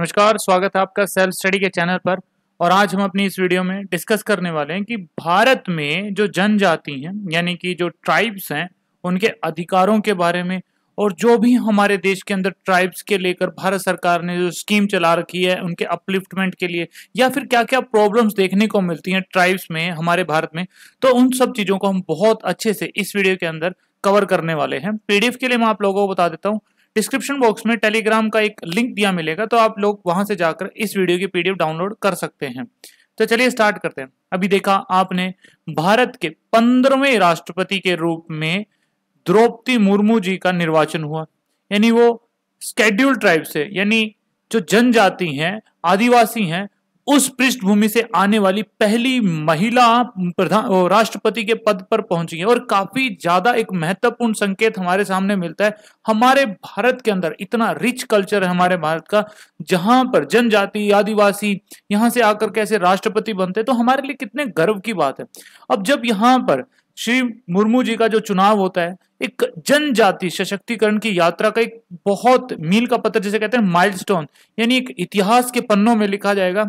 नमस्कार स्वागत है आपका सेल्फ स्टडी के चैनल पर और आज हम अपनी इस वीडियो में डिस्कस करने वाले हैं कि भारत में जो जनजाति हैं यानी कि जो ट्राइब्स हैं उनके अधिकारों के बारे में और जो भी हमारे देश के अंदर ट्राइब्स के लेकर भारत सरकार ने जो स्कीम चला रखी है उनके अपलिफ्टमेंट के लिए या फिर क्या क्या प्रॉब्लम्स देखने को मिलती हैं ट्राइब्स में हमारे भारत में तो उन सब चीज़ों को हम बहुत अच्छे से इस वीडियो के अंदर कवर करने वाले हैं पीडीएफ के लिए मैं आप लोगों को बता देता हूँ डिस्क्रिप्शन बॉक्स में टेलीग्राम का एक लिंक दिया मिलेगा तो आप लोग वहां से जाकर इस वीडियो की पीडीएफ डाउनलोड कर सकते हैं तो चलिए स्टार्ट करते हैं अभी देखा आपने भारत के पंद्रहवें राष्ट्रपति के रूप में द्रौपदी मुर्मू जी का निर्वाचन हुआ यानी वो स्केड्यूल ट्राइब से यानी जो जनजाति हैं आदिवासी हैं उस पृष्ठभूमि से आने वाली पहली महिला प्रधान राष्ट्रपति के पद पर पहुंची है और काफी ज्यादा एक महत्वपूर्ण संकेत हमारे सामने मिलता है हमारे भारत के अंदर इतना रिच कल्चर है हमारे भारत का जहां पर जनजाति आदिवासी यहां से आकर कैसे राष्ट्रपति बनते तो हमारे लिए कितने गर्व की बात है अब जब यहां पर श्री मुर्मू जी का जो चुनाव होता है एक जनजाति सशक्तिकरण की यात्रा का एक बहुत मील का पत्थर जिसे कहते हैं माइलस्टोन यानी एक इतिहास के पन्नों में लिखा जाएगा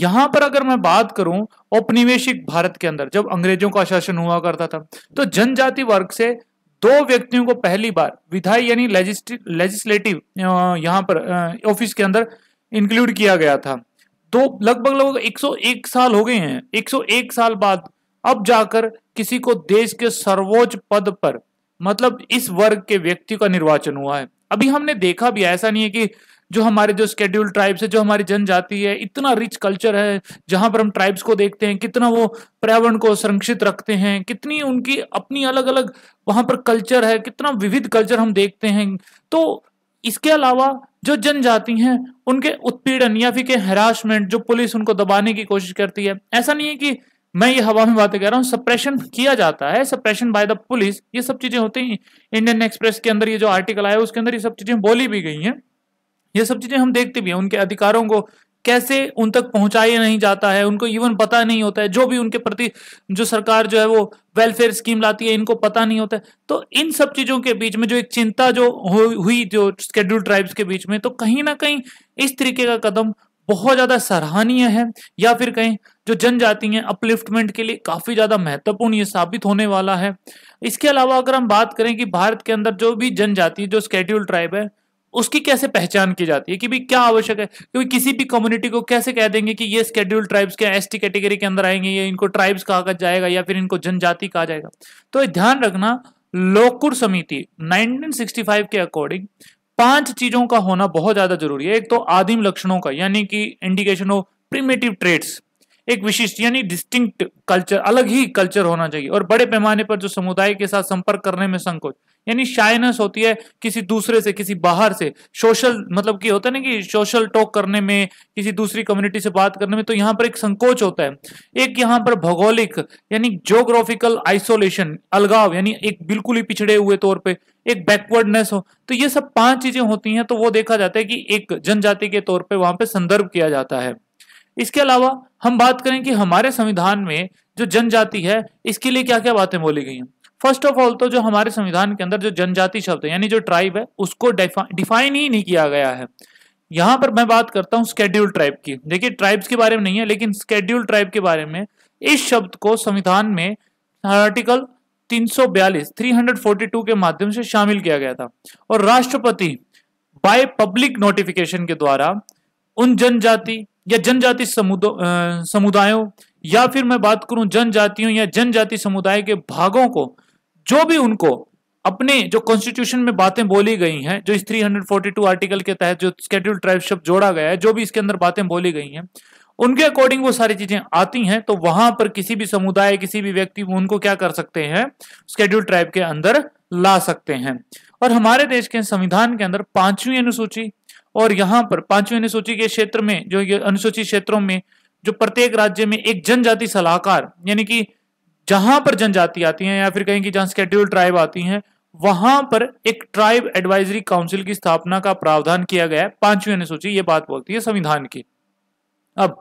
यहां पर अगर मैं बात करूं औपनिवेशिक भारत के अंदर जब अंग्रेजों का शासन हुआ करता था तो जनजाति वर्ग से दो व्यक्तियों को पहली बार विधायी यानी लेजिस्लेटिव यहाँ पर ऑफिस के अंदर इंक्लूड किया गया था तो लगभग लगभग 101 साल हो गए हैं 101 साल बाद अब जाकर किसी को देश के सर्वोच्च पद पर मतलब इस वर्ग के व्यक्ति का निर्वाचन हुआ है अभी हमने देखा भी ऐसा नहीं है कि जो हमारे जो स्केड्यूल ट्राइब्स है जो हमारी जनजाति है इतना रिच कल्चर है जहां पर हम ट्राइब्स को देखते हैं कितना वो पर्यावरण को संरक्षित रखते हैं कितनी उनकी अपनी अलग अलग वहां पर कल्चर है कितना विविध कल्चर हम देखते हैं तो इसके अलावा जो जनजाति हैं उनके उत्पीड़न या फिर के हेरासमेंट जो पुलिस उनको दबाने की कोशिश करती है ऐसा नहीं है कि मैं ये हवा में बातें कह रहा हूँ सप्रेशन किया जाता है सप्रेशन बाय द पुलिस ये सब चीजें होती हैं इंडियन एक्सप्रेस के अंदर ये जो आर्टिकल आया उसके अंदर ये सब चीजें बोली भी गई हैं ये सब चीजें हम देखते भी हैं उनके अधिकारों को कैसे उन तक पहुंचाया नहीं जाता है उनको इवन पता नहीं होता है जो भी उनके प्रति जो सरकार जो है वो वेलफेयर स्कीम लाती है इनको पता नहीं होता है तो इन सब चीजों के बीच में जो एक चिंता जो हुई जो स्केड्यूल ट्राइब्स के बीच में तो कहीं ना कहीं इस तरीके का कदम बहुत ज़्यादा सराहनीय है या फिर कहें जो जनजाति हैं अपलिफ्टमेंट के लिए काफ़ी ज़्यादा महत्वपूर्ण ये साबित होने वाला है इसके अलावा अगर हम बात करें कि भारत के अंदर जो भी जनजाति जो स्केड्यूल ट्राइब है उसकी कैसे पहचान की जाती है कि भाई क्या आवश्यक है क्योंकि किसी भी कम्युनिटी को कैसे कह देंगे कि ये स्केड्यूल ट्राइब्स के एस टी कैटेगरी के अंदर आएंगे ये इनको ट्राइब्स कहा जाएगा या फिर इनको जनजाति कहा जाएगा तो ध्यान रखना लोकुर समिति 1965 के अकॉर्डिंग पांच चीजों का होना बहुत ज्यादा जरूरी है एक तो आदिम लक्षणों का यानी कि इंडिकेशन ऑफ प्रीमेटिव ट्रेड्स एक विशिष्ट यानी डिस्टिंक्ट कल्चर अलग ही कल्चर होना चाहिए और बड़े पैमाने पर जो समुदाय के साथ संपर्क करने में संकोच यानी शायनेस होती है किसी दूसरे से किसी बाहर से सोशल मतलब कि होता है ना कि सोशल टॉक करने में किसी दूसरी कम्युनिटी से बात करने में तो यहाँ पर एक संकोच होता है एक यहाँ पर भौगोलिक यानी जोग्राफिकल आइसोलेशन अलगाव यानी एक बिल्कुल ही पिछड़े हुए तौर पर एक बैकवर्डनेस हो तो ये सब पांच चीजें होती हैं तो वो देखा जाता है कि एक जनजाति के तौर पर वहां पर संदर्भ किया जाता है इसके अलावा हम बात करें कि हमारे संविधान में जो जनजाति है इसके लिए क्या क्या बातें बोली गई हैं फर्स्ट ऑफ ऑल तो जो हमारे संविधान के अंदर जो जनजाति शब्द है यानी जो ट्राइब है उसको डिफाइन ही नहीं किया गया है यहाँ पर मैं बात करता हूँ स्केड्यूल ट्राइब की देखिए ट्राइब्स के बारे में नहीं है लेकिन स्केड्यूल ट्राइब के बारे में इस शब्द को संविधान में आर्टिकल 342 342 के माध्यम से शामिल किया गया था और राष्ट्रपति बाय पब्लिक नोटिफिकेशन के द्वारा उन जनजाति या जनजाति समुदायों या फिर मैं बात करूं जनजातियों या जनजाति समुदाय के भागों को जो भी उनको अपने जो कॉन्स्टिट्यूशन में बातें बोली गई हैं जो इस 342 आर्टिकल के तहत जो स्केड्यूल ट्राइब शब्द जोड़ा गया है जो भी इसके अंदर बातें बोली गई हैं उनके अकॉर्डिंग वो सारी चीजें आती हैं तो वहां पर किसी भी समुदाय किसी भी व्यक्ति उनको क्या कर सकते हैं स्केड्यूल ट्राइब के अंदर ला सकते हैं और हमारे देश के संविधान के अंदर पांचवी अनुसूची और यहाँ पर पांचवी अनुसूची के क्षेत्र में जो अनुसूचित क्षेत्रों में जो प्रत्येक राज्य में एक जनजाति सलाहकार यानी कि जहां पर जनजाति आती है या फिर कहें कि जहां स्केड्यूल ट्राइब आती है वहां पर एक ट्राइब एडवाइजरी काउंसिल की स्थापना का प्रावधान किया गया है पांचवी अनुसूची ये बात बोलती है संविधान की अब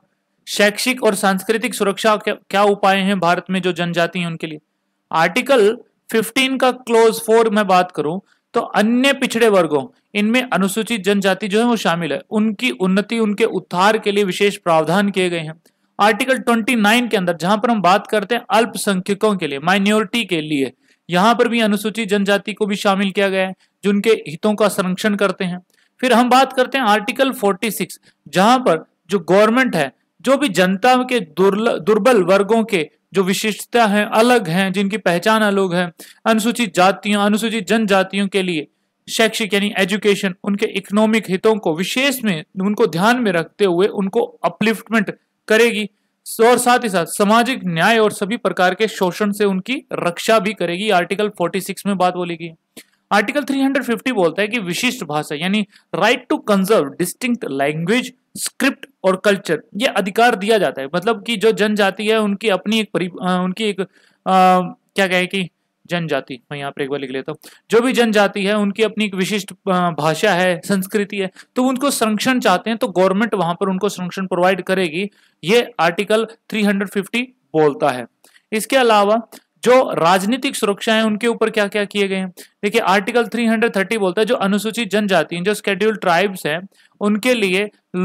शैक्षिक और सांस्कृतिक सुरक्षा क्या उपाय हैं भारत में जो जनजाति हैं उनके लिए आर्टिकल 15 का क्लोज फोर में बात करूं तो अन्य पिछड़े वर्गों इनमें अनुसूचित जनजाति जो है वो शामिल है उनकी उन्नति उनके उत्थार के लिए विशेष प्रावधान किए गए हैं आर्टिकल 29 के अंदर जहां पर हम बात करते हैं अल्पसंख्यकों के लिए माइनॉरिटी के लिए यहां पर भी अनुसूचित जनजाति को भी शामिल किया गया है जिनके हितों का संरक्षण करते हैं फिर हम बात करते हैं आर्टिकल 46 जहां पर जो गवर्नमेंट है जो भी जनता के दुर्बल वर्गों के जो विशिष्टता हैं अलग हैं जिनकी पहचान अलग है अनुसूचित जातियों अनुसूचित जनजातियों के लिए शैक्षिक यानी एजुकेशन उनके इकोनॉमिक हितों को विशेष में उनको ध्यान में रखते हुए उनको अपलिफ्टमेंट करेगी और साथ ही साथ सामाजिक न्याय और सभी प्रकार के शोषण से उनकी रक्षा भी करेगी आर्टिकल 46 में बात बोली गई आर्टिकल 350 बोलता है कि विशिष्ट भाषा यानी right to conserve distinct language script और कल्चर ये अधिकार दिया जाता है मतलब कि जो जनजाति है उनकी अपनी एक परि उनकी एक आ, क्या कहे कि जनजाति मैं यहाँ पर एक बार लिख लेता हूँ जो भी जनजाति है उनकी अपनी एक विशिष्ट भाषा है संस्कृति है तो उनको संरक्षण चाहते हैं तो गवर्नमेंट वहां पर उनको संरक्षण प्रोवाइड करेगी ये आर्टिकल 350 बोलता है इसके अलावा जो राजनीतिक सुरक्षा है उनके ऊपर क्या क्या किए गए हैं देखिए आर्टिकल 330 बोलता है जो अनुसूचित जनजाति जो स्केड्यूल ट्राइब्स हैं उनके लिए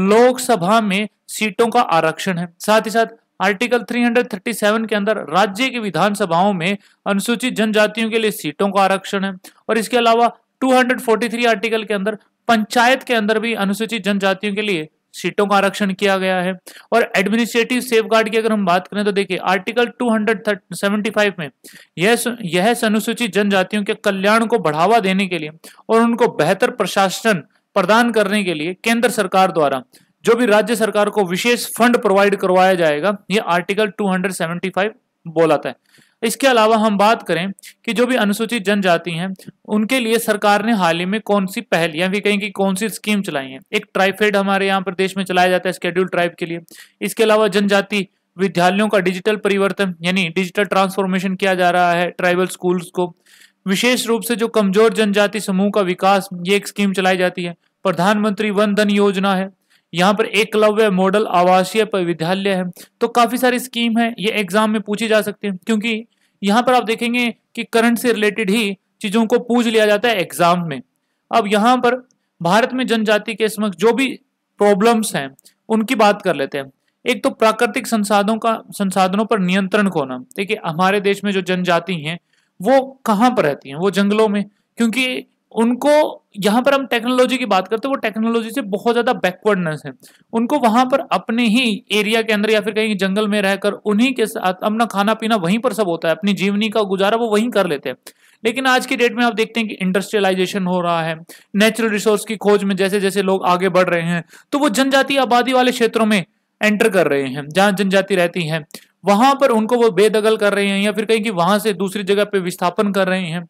लोकसभा में सीटों का आरक्षण है साथ ही साथ आर्टिकल 337 के अंदर राज्य की विधानसभाओं में अनुसूचित जनजातियों के लिए सीटों का आरक्षण है और इसके अलावा टू आर्टिकल के अंदर पंचायत के अंदर भी अनुसूचित जनजातियों के लिए सीटों का आरक्षण किया गया है और एडमिनिस्ट्रेटिव सेफगार्ड की अगर हम बात करें तो देखिए आर्टिकल 275 में यह यह अनुसूचित जनजातियों के कल्याण को बढ़ावा देने के लिए और उनको बेहतर प्रशासन प्रदान करने के लिए केंद्र सरकार द्वारा जो भी राज्य सरकार को विशेष फंड प्रोवाइड करवाया जाएगा ये आर्टिकल 275 बोला था इसके अलावा हम बात करें कि जो भी अनुसूचित जनजाति हैं उनके लिए सरकार ने हाल ही में कौन सी पहल या भी कहें कि कौन सी स्कीम चलाई है एक ट्राइफेड हमारे यहाँ प्रदेश में चलाया जाता है स्केड्यूल ट्राइब के लिए इसके अलावा जनजाति विद्यालयों का डिजिटल परिवर्तन यानी डिजिटल ट्रांसफॉर्मेशन किया जा रहा है ट्राइबल स्कूल्स को विशेष रूप से जो कमजोर जनजाति समूह का विकास ये एक स्कीम चलाई जाती है प्रधानमंत्री वन धन योजना है यहाँ पर एकलव्य मॉडल आवासीय विद्यालय है तो काफी सारी स्कीम है ये एग्जाम में पूछी जा सकती है क्योंकि यहाँ पर आप देखेंगे कि करंट से रिलेटेड ही चीज़ों को पूछ लिया जाता है एग्जाम में अब यहाँ पर भारत में जनजाति के समक्ष जो भी प्रॉब्लम्स हैं उनकी बात कर लेते हैं एक तो प्राकृतिक संसाधनों का संसाधनों पर नियंत्रण को होना देखिए हमारे देश में जो जनजाति हैं वो कहाँ पर रहती हैं वो जंगलों में क्योंकि उनको यहाँ पर हम टेक्नोलॉजी की बात करते हैं वो टेक्नोलॉजी से बहुत ज़्यादा बैकवर्डनेस है उनको वहाँ पर अपने ही एरिया के अंदर या फिर कहीं जंगल में रहकर उन्हीं के साथ अपना खाना पीना वहीं पर सब होता है अपनी जीवनी का गुजारा वो वहीं कर लेते हैं लेकिन आज की डेट में आप देखते हैं कि इंडस्ट्रियलाइजेशन हो रहा है नेचुरल रिसोर्स की खोज में जैसे जैसे लोग आगे बढ़ रहे हैं तो वो जनजाति आबादी वाले क्षेत्रों में एंटर कर रहे हैं जहाँ जनजाति रहती है वहां पर उनको वो बेदगल कर रहे हैं या फिर कहीं कि वहां से दूसरी जगह पे विस्थापन कर रहे हैं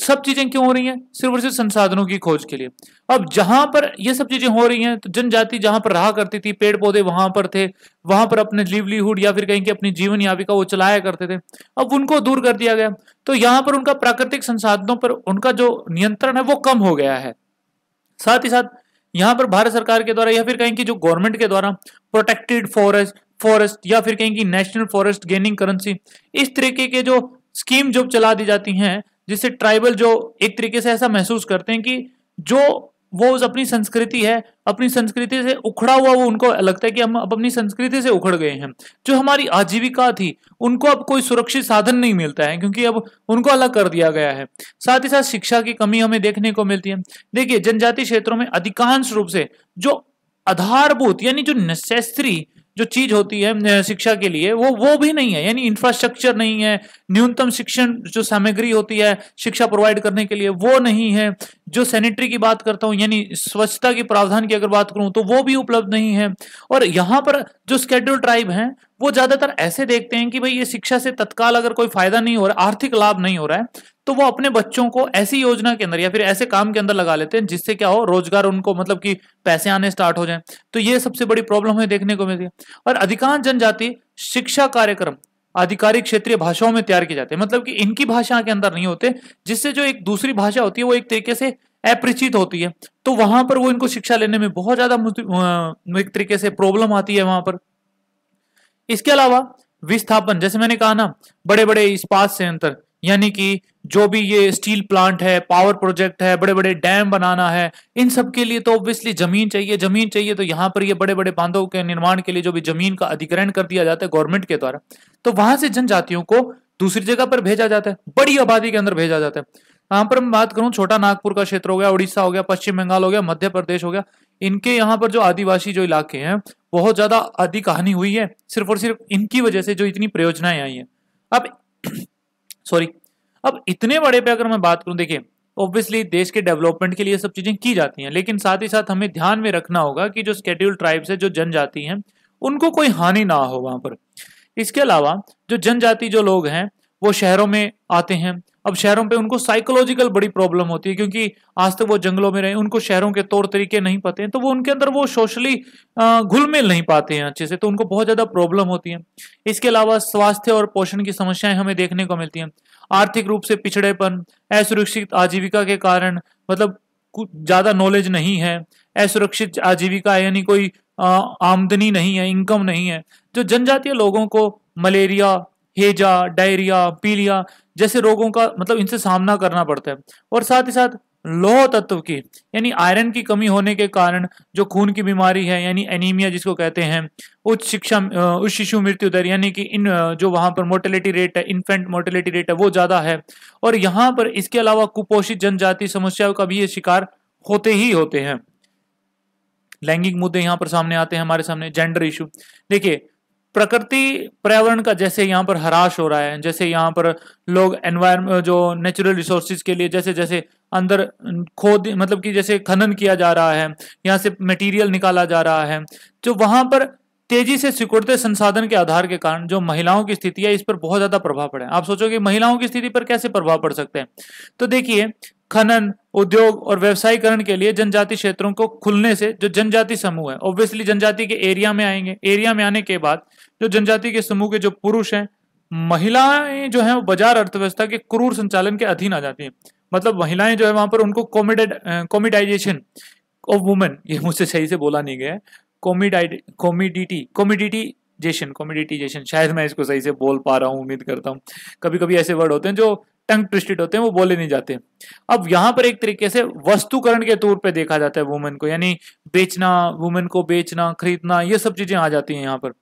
सब चीजें क्यों हो रही हैं सिर्फ और सिर्फ संसाधनों की खोज के लिए अब जहां पर ये सब चीजें हो रही हैं तो जनजाति जहां पर रहा करती थी पेड़ पौधे वहां पर थे वहां पर अपने लिवलीहुड या फिर कहीं के अपनी जीवन याविका वो चलाया करते थे अब उनको दूर कर दिया गया तो यहां पर उनका प्राकृतिक संसाधनों पर उनका जो नियंत्रण है वो कम हो गया है साथ ही साथ यहाँ पर भारत सरकार के द्वारा या फिर कहीं की जो गवर्नमेंट के द्वारा प्रोटेक्टेड फॉरेस्ट फॉरेस्ट या फिर कहीं की नेशनल फॉरेस्ट गेनिंग करेंसी इस तरीके के जो स्कीम जो चला दी जाती हैं जिससे ट्राइबल जो एक तरीके से ऐसा महसूस करते हैं कि जो वो उस अपनी संस्कृति है अपनी संस्कृति से उखड़ा हुआ वो उनको लगता है कि हम अब अपनी संस्कृति से उखड़ गए हैं जो हमारी आजीविका थी उनको अब कोई सुरक्षित साधन नहीं मिलता है क्योंकि अब उनको अलग कर दिया गया है साथ ही साथ शिक्षा की कमी हमें देखने को मिलती है देखिए जनजातीय क्षेत्रों में अधिकांश रूप से जो आधारभूत यानी जो नेसेसरी जो चीज होती है शिक्षा के लिए वो वो भी नहीं है यानी इंफ्रास्ट्रक्चर नहीं है न्यूनतम शिक्षण जो सामग्री होती है शिक्षा प्रोवाइड करने के लिए वो नहीं है जो सैनिटरी की बात करता हूं यानी स्वच्छता के प्रावधान की अगर बात करूं तो वो भी उपलब्ध नहीं है और यहां पर जो स्केड्यूल ट्राइब हैं वो ज्यादातर ऐसे देखते हैं कि भाई ये शिक्षा से तत्काल अगर कोई फायदा नहीं हो रहा आर्थिक लाभ नहीं हो रहा है तो वो अपने बच्चों को ऐसी योजना के अंदर या फिर ऐसे काम के अंदर लगा लेते हैं जिससे क्या हो रोजगार उनको मतलब कि पैसे आने स्टार्ट हो जाए तो ये सबसे बड़ी प्रॉब्लम है देखने को मिलती है और अधिकांश जनजाति शिक्षा कार्यक्रम आधिकारिक क्षेत्रीय भाषाओं में तैयार किए जाते हैं मतलब कि इनकी भाषा के अंदर नहीं होते जिससे जो एक दूसरी भाषा होती है वो एक तरीके से अपरिचित होती है तो वहां पर वो इनको शिक्षा लेने में बहुत ज्यादा एक तरीके से प्रॉब्लम आती है वहां पर इसके अलावा विस्थापन जैसे मैंने कहा ना बड़े बड़े इस्पात संयंत्र यानी कि जो भी ये स्टील प्लांट है पावर प्रोजेक्ट है बड़े बड़े डैम बनाना है इन सब के लिए तो ऑब्वियसली जमीन चाहिए जमीन चाहिए तो यहाँ पर ये बड़े बड़े बांधों के निर्माण के लिए जो भी जमीन का अधिग्रहण कर दिया जाता है गवर्नमेंट के द्वारा तो वहां से जनजातियों को दूसरी जगह पर भेजा जाता है बड़ी आबादी के अंदर भेजा जाता है यहां पर मैं बात करूं छोटा नागपुर का क्षेत्र हो गया उड़ीसा हो गया पश्चिम बंगाल हो गया मध्य प्रदेश हो गया इनके यहाँ पर जो आदिवासी जो इलाके हैं बहुत ज्यादा आदि कहानी हुई है सिर्फ और सिर्फ इनकी वजह से जो इतनी प्रयोजनाएं आई हैं अब सॉरी अब इतने बड़े पे अगर मैं बात करूं देखिए ऑब्वियसली देश के डेवलपमेंट के लिए सब चीजें की जाती हैं लेकिन साथ ही साथ हमें ध्यान में रखना होगा कि जो स्केड्यूल ट्राइब्स है जो जनजाति हैं उनको कोई हानि ना हो वहां पर इसके अलावा जो जनजाति जो लोग हैं वो शहरों में आते हैं अब शहरों पे उनको साइकोलॉजिकल बड़ी प्रॉब्लम होती है क्योंकि आज तक वो जंगलों में रहे उनको शहरों के तौर तरीके नहीं पते हैं तो वो उनके अंदर वो सोशली घुल मिल नहीं पाते हैं अच्छे से तो उनको बहुत ज़्यादा प्रॉब्लम होती है इसके अलावा स्वास्थ्य और पोषण की समस्याएं हमें देखने को मिलती हैं आर्थिक रूप से पिछड़ेपन असुरक्षित आजीविका के कारण मतलब कुछ ज़्यादा नॉलेज नहीं है असुरक्षित आजीविका यानी कोई आमदनी नहीं है इनकम नहीं है जो जनजातीय लोगों को मलेरिया हेजा डायरिया पीलिया जैसे रोगों का मतलब इनसे सामना करना पड़ता है और साथ ही साथ लोह तत्व की यानी आयरन की कमी होने के कारण जो खून की बीमारी है यानी एनीमिया जिसको कहते हैं उच्च शिक्षा उच्च शिशु मृत्यु दर यानी कि इन जो वहां पर मोर्टेलिटी रेट है इन्फेंट मोर्टेलिटी रेट है वो ज़्यादा है और यहाँ पर इसके अलावा कुपोषित जनजाति समस्याओं का भी ये शिकार होते ही होते हैं लैंगिक मुद्दे यहाँ पर सामने आते हैं हमारे सामने जेंडर इशू देखिए प्रकृति पर्यावरण का जैसे यहाँ पर हराश हो रहा है जैसे यहाँ पर लोग एनवायर जो नेचुरल रिसोर्सेज के लिए जैसे जैसे अंदर खोद मतलब कि जैसे खनन किया जा रहा है यहाँ से मटेरियल निकाला जा रहा है जो वहाँ पर तेजी से सिकुड़ते संसाधन के आधार के कारण जो महिलाओं की स्थिति है इस पर बहुत ज्यादा प्रभाव पड़े आप सोचोगे महिलाओं की स्थिति पर कैसे प्रभाव पड़ सकते हैं तो देखिए खनन उद्योग और व्यवसायीकरण के लिए जनजाति क्षेत्रों को खुलने से जो जनजाति समूह है ऑब्वियसली जनजाति के एरिया में आएंगे एरिया में आने के बाद जो जनजाति के समूह के जो पुरुष हैं महिलाएं जो है बाजार अर्थव्यवस्था के क्रूर संचालन के अधीन आ जाती हैं मतलब महिलाएं जो है वहां पर उनको कॉमिडेड कॉमिडाइजेशन ऑफ वुमेन ये मुझसे सही से बोला नहीं गया कॉमिडिटी जेशन कॉमिडिटी जेशन शायद मैं इसको सही से बोल पा रहा हूँ उम्मीद करता हूं कभी कभी ऐसे वर्ड होते हैं जो टंग ट्विस्टेड होते हैं वो बोले नहीं जाते अब यहाँ पर एक तरीके से वस्तुकरण के तौर पे देखा जाता है वुमेन को यानी बेचना वुमेन को बेचना खरीदना ये सब चीजें आ जाती हैं यहाँ पर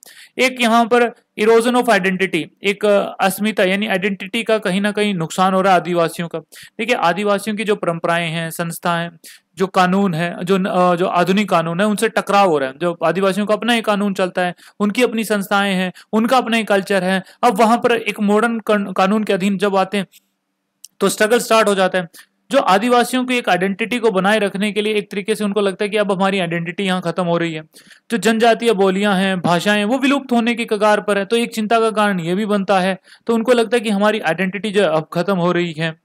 एक यहाँ पर इरोजन ऑफ आइडेंटिटी एक अस्मिता यानी आइडेंटिटी का कहीं ना कहीं नुकसान हो रहा है आदिवासियों का देखिए आदिवासियों की जो परंपराएं हैं संस्थाएं जो कानून है जो जो आधुनिक कानून है उनसे टकराव हो रहा है जो आदिवासियों का अपना ही कानून चलता है उनकी अपनी संस्थाएं हैं उनका अपना ही कल्चर है अब वहां पर एक मॉडर्न कानून के अधीन जब आते हैं तो स्ट्रगल स्टार्ट हो जाता है जो आदिवासियों की एक आइडेंटिटी को बनाए रखने के लिए एक तरीके से उनको लगता है कि अब हमारी आइडेंटिटी यहाँ खत्म हो रही है जो जनजातीय बोलियां हैं भाषाएं वो विलुप्त होने के कगार पर है तो एक चिंता का कारण ये भी बनता है तो उनको लगता है कि हमारी आइडेंटिटी जो अब खत्म हो रही है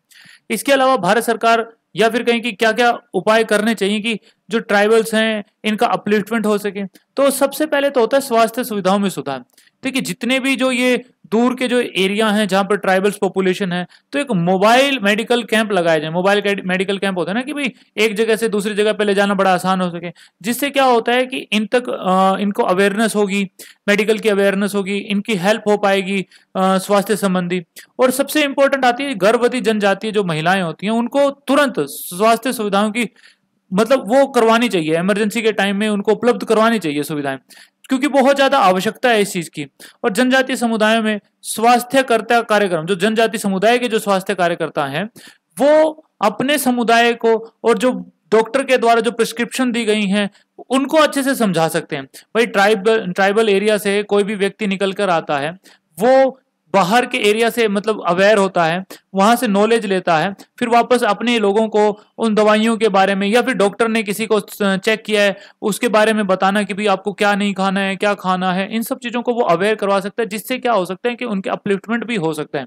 इसके अलावा भारत सरकार या फिर कहें कि क्या क्या उपाय करने चाहिए कि जो ट्राइबल्स हैं इनका अपलिफ्टमेंट हो सके तो सबसे पहले तो होता है स्वास्थ्य सुविधाओं में सुधार देखिए जितने भी जो ये दूर के जो एरिया हैं जहां पर ट्राइबल्स पॉपुलेशन है तो एक मोबाइल मेडिकल कैंप लगाया जाए मोबाइल मेडिकल कैंप होता है ना कि भाई एक जगह से दूसरी जगह पे ले जाना बड़ा आसान हो सके जिससे क्या होता है कि इन तक आ, इनको अवेयरनेस होगी मेडिकल की अवेयरनेस होगी इनकी हेल्प हो पाएगी स्वास्थ्य संबंधी और सबसे इंपॉर्टेंट आती है गर्भवती जनजातीय जो महिलाएं होती हैं उनको तुरंत स्वास्थ्य सुविधाओं की मतलब वो करवानी चाहिए इमरजेंसी के टाइम में उनको उपलब्ध करवानी चाहिए सुविधाएं क्योंकि बहुत ज्यादा आवश्यकता है इस चीज की और जनजातीय समुदायों में स्वास्थ्यकर्ता कार्यक्रम जो जनजातीय समुदाय के जो स्वास्थ्य कार्यकर्ता हैं वो अपने समुदाय को और जो डॉक्टर के द्वारा जो प्रिस्क्रिप्शन दी गई हैं उनको अच्छे से समझा सकते हैं भाई ट्राइबल ट्राइबल एरिया से कोई भी व्यक्ति निकल कर आता है वो बाहर के एरिया से मतलब अवेयर होता है वहां से नॉलेज लेता है फिर वापस अपने लोगों को उन दवाइयों के बारे में या फिर डॉक्टर ने किसी को चेक किया है उसके बारे में बताना कि भाई आपको क्या नहीं खाना है क्या खाना है इन सब चीज़ों को वो अवेयर करवा सकता है जिससे क्या हो सकता है कि उनके अपलिफ्टमेंट भी हो सकता है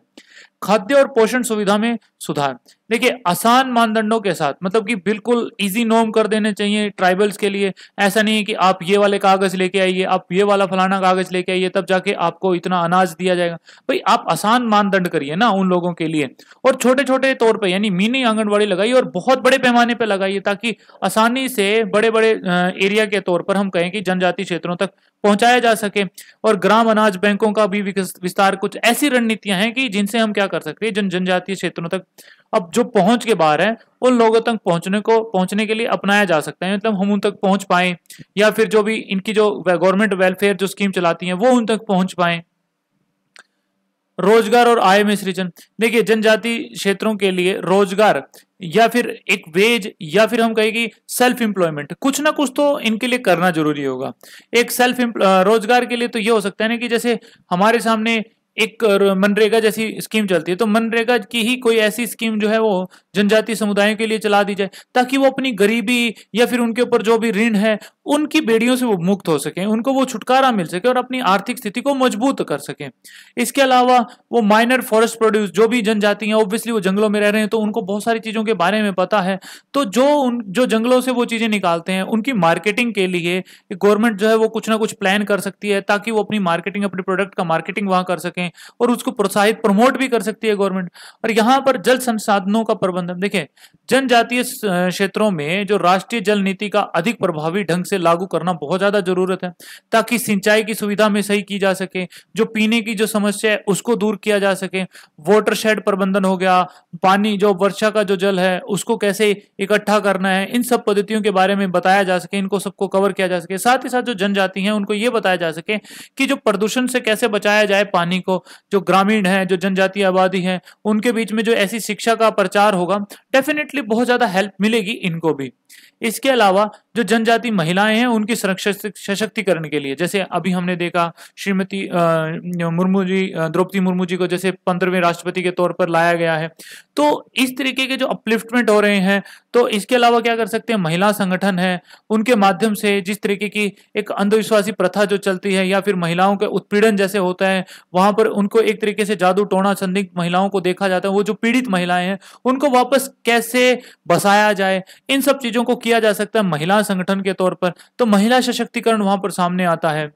खाद्य और पोषण सुविधा में सुधार देखिए आसान मानदंडों के साथ मतलब कि बिल्कुल इजी नॉर्म कर देने चाहिए ट्राइबल्स के लिए ऐसा नहीं है कि आप ये वाले कागज लेके आइए आप ये वाला फलाना कागज लेके आइए तब जाके आपको इतना अनाज दिया जाएगा भाई भाई आप आसान मानदंड करिए ना उन लोगों के लिए और छोटे छोटे तौर पे यानी मिनी आंगनबाड़ी लगाइए और बहुत बड़े पैमाने पे लगाइए ताकि आसानी से बड़े बड़े एरिया के तौर पर हम कहें कि जनजातीय क्षेत्रों तक पहुंचाया जा सके और ग्राम अनाज बैंकों का भी विस्तार कुछ ऐसी रणनीतियां हैं कि जिनसे हम क्या कर सकते हैं जन जनजातीय क्षेत्रों तक अब जो पहुंच के बाहर है उन लोगों तक पहुंचने को पहुंचने के लिए अपनाया जा सकता है मतलब हम उन तक पहुंच पाए या फिर जो भी इनकी जो गवर्नमेंट वेलफेयर जो स्कीम चलाती है वो उन तक पहुंच पाए रोजगार और आय में सृजन देखिए जनजाति क्षेत्रों के लिए रोजगार या फिर एक वेज या फिर हम कहेगी सेल्फ एम्प्लॉयमेंट कुछ ना कुछ तो इनके लिए करना जरूरी होगा एक सेल्फ रोजगार के लिए तो ये हो सकता है ना कि जैसे हमारे सामने एक मनरेगा जैसी स्कीम चलती है तो मनरेगा की ही कोई ऐसी स्कीम जो है वो जनजातीय समुदायों के लिए चला दी जाए ताकि वो अपनी गरीबी या फिर उनके ऊपर जो भी ऋण है उनकी बेड़ियों से वो मुक्त हो सके उनको वो छुटकारा मिल सके और अपनी आर्थिक स्थिति को मजबूत कर सकें इसके अलावा वो माइनर फॉरेस्ट प्रोड्यूस जो भी जनजाति हैं ऑब्वियसली वो जंगलों में रह रहे हैं तो उनको बहुत सारी चीज़ों के बारे में पता है तो जो उन जो जंगलों से वो चीज़ें निकालते हैं उनकी मार्केटिंग के लिए गवर्नमेंट जो है वो कुछ ना कुछ प्लान कर सकती है ताकि वो अपनी मार्केटिंग अपने प्रोडक्ट का मार्केटिंग वहाँ कर सकें हैं और उसको प्रोत्साहित प्रमोट भी कर सकती है गवर्नमेंट और यहाँ पर जल संसाधनों का प्रबंधन देखें जनजातीय क्षेत्रों में जो राष्ट्रीय जल नीति का अधिक प्रभावी ढंग से लागू करना बहुत ज़्यादा जरूरत है ताकि सिंचाई की सुविधा में सही की जा सके जो पीने की जो समस्या है उसको दूर किया जा सके वॉटर शेड प्रबंधन हो गया पानी जो वर्षा का जो जल है उसको कैसे इकट्ठा करना है इन सब पद्धतियों के बारे में बताया जा सके इनको सबको कवर किया जा सके साथ ही साथ जो जनजाति है उनको ये बताया जा सके कि जो प्रदूषण से कैसे बचाया जाए पानी को जो ग्रामीण है जो जनजातीय आबादी है उनके बीच में जो ऐसी शिक्षा का प्रचार होगा डेफिनेटली बहुत ज़्यादा हेल्प मिलेगी इनको भी इसके अलावा जो जनजाति महिलाएं हैं उनकी सुरक्षा सशक्तिकरण के लिए जैसे अभी हमने देखा श्रीमती मुर्मू जी द्रौपदी मुर्मू जी को जैसे पंद्रहवें राष्ट्रपति के तौर पर लाया गया है तो इस तरीके के जो अपलिफ्टमेंट हो रहे हैं तो इसके अलावा क्या कर सकते हैं महिला संगठन है उनके माध्यम से जिस तरीके की एक अंधविश्वासी प्रथा जो चलती है या फिर महिलाओं के उत्पीड़न जैसे होता है वहां पर उनको एक तरीके से जादू टोना संदिग्ध महिलाओं को देखा जाता है वो जो पीड़ित महिलाएं हैं उनको वापस कैसे बसाया जाए इन सब चीजों को किया जा सकता है महिला संगठन के तौर पर तो महिला सशक्तिकरण वहां पर सामने आता है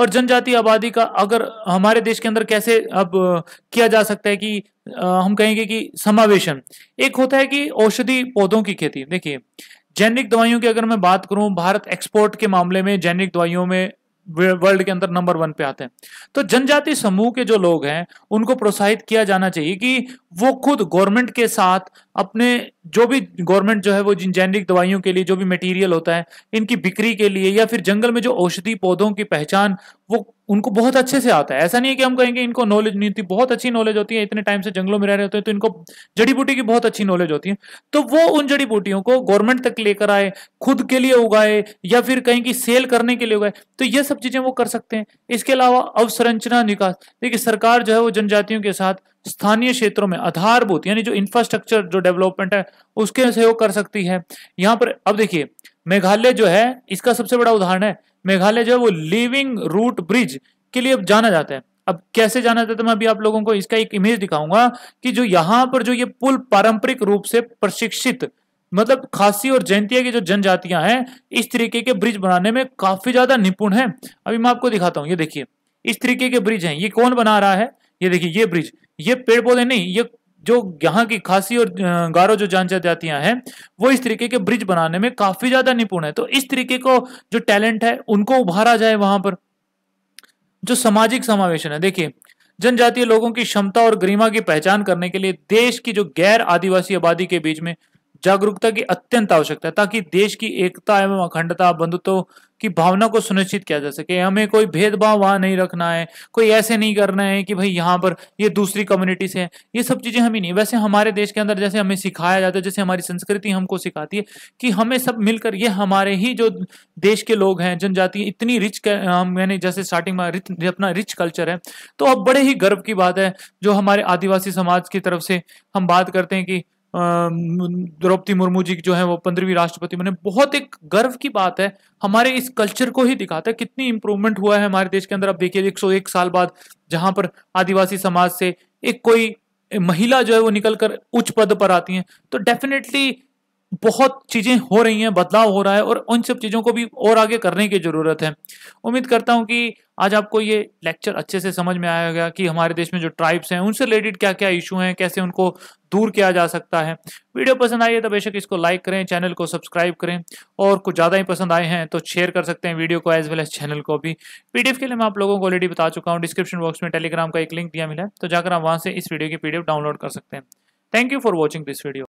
और जनजाति आबादी का अगर हमारे देश के अंदर कैसे अब किया जा सकता है कि हम कहेंगे कि समावेशन एक होता है कि औषधि पौधों की खेती देखिए जेनरिक दवाइयों की अगर मैं बात करूं भारत एक्सपोर्ट के मामले में जेनरिक दवाइयों में वर्ल्ड के अंदर नंबर वन पे आते हैं तो जनजाति समूह के जो लोग हैं उनको प्रोत्साहित किया जाना चाहिए कि वो खुद गवर्नमेंट के साथ अपने जो भी गवर्नमेंट जो है वो जिन जेनरिक दवाइयों के लिए जो भी मटेरियल होता है इनकी बिक्री के लिए या फिर जंगल में जो औषधि पौधों की पहचान वो उनको बहुत अच्छे से आता है ऐसा नहीं है कि हम कहेंगे इनको नॉलेज नहीं होती बहुत अच्छी नॉलेज होती है इतने टाइम से जंगलों में रह रहे होते हैं तो इनको जड़ी बूटी की बहुत अच्छी नॉलेज होती है तो वो उन जड़ी बूटियों को गवर्नमेंट तक लेकर आए खुद के लिए उगाए या फिर कहीं की सेल करने के लिए उगाए तो ये सब चीजें वो कर सकते हैं इसके अलावा अवसंरचना निकास देखिए सरकार जो है वो जनजातियों के साथ स्थानीय क्षेत्रों में आधारभूत यानी जो इंफ्रास्ट्रक्चर जो डेवलपमेंट है उसके सहयोग कर सकती है यहाँ पर अब देखिए मेघालय जो है इसका सबसे बड़ा उदाहरण है मेघालय जो है वो लिविंग रूट ब्रिज के लिए अब जाना जाता है अब कैसे जाना जाता है तो मैं अभी आप लोगों को इसका एक इमेज दिखाऊंगा कि जो यहाँ पर जो ये पुल पारंपरिक रूप से प्रशिक्षित मतलब खासी और जयंतिया की जो जनजातियां हैं इस तरीके के ब्रिज बनाने में काफी ज्यादा निपुण है अभी मैं आपको दिखाता हूँ ये देखिए इस तरीके के ब्रिज हैं ये कौन बना रहा है ये देखिए ये ब्रिज ये पेड़ पौधे नहीं ये जो यहाँ की खासी और गारो जो जान जातियां हैं वो इस तरीके के ब्रिज बनाने में काफी ज्यादा निपुण है तो इस तरीके को जो टैलेंट है उनको उभारा जाए वहां पर जो सामाजिक समावेशन है देखिए जनजातीय लोगों की क्षमता और गरिमा की पहचान करने के लिए देश की जो गैर आदिवासी आबादी के बीच में जागरूकता की अत्यंत आवश्यकता है ताकि देश की एकता एवं अखंडता बंधुत्व की भावना को सुनिश्चित किया जा सके हमें कोई भेदभाव वहाँ नहीं रखना है कोई ऐसे नहीं करना है कि भाई यहाँ पर ये दूसरी कम्युनिटी से है ये सब चीज़ें हमें नहीं वैसे हमारे देश के अंदर जैसे हमें सिखाया जाता है जैसे हमारी संस्कृति हमको सिखाती है कि हमें सब मिलकर ये हमारे ही जो देश के लोग हैं जनजाति इतनी रिच मैंने जैसे स्टार्टिंग में रिच अपना रिच कल्चर है तो अब बड़े ही गर्व की बात है जो हमारे आदिवासी समाज की तरफ से हम बात करते हैं कि द्रौपदी मुर्मू जी जो है वो पंद्रहवीं राष्ट्रपति बने बहुत एक गर्व की बात है हमारे इस कल्चर को ही दिखाता है कितनी इंप्रूवमेंट हुआ है हमारे देश के अंदर आप देखिए 101 साल बाद जहां पर आदिवासी समाज से एक कोई महिला जो है वो निकल कर उच्च पद पर आती है तो डेफिनेटली बहुत चीज़ें हो रही हैं बदलाव हो रहा है और उन सब चीज़ों को भी और आगे करने की ज़रूरत है उम्मीद करता हूँ कि आज आपको ये लेक्चर अच्छे से समझ में आया गया कि हमारे देश में जो ट्राइब्स हैं उनसे रिलेटेड क्या क्या इशू हैं कैसे उनको दूर किया जा सकता है वीडियो पसंद आई है तो बेशक इसको लाइक करें चैनल को सब्सक्राइब करें और कुछ ज़्यादा ही पसंद आए हैं तो शेयर कर सकते हैं वीडियो को एज वेल एज चैनल को भी पी के लिए मैं आप लोगों को ऑलरेडी बता चुका हूँ डिस्क्रिप्शन बॉक्स में टेलीग्राम का एक लिंक दिया मिला है तो जाकर आप वहाँ से इस वीडियो की पीडीएफ डाउनलोड कर सकते हैं thank you for watching this video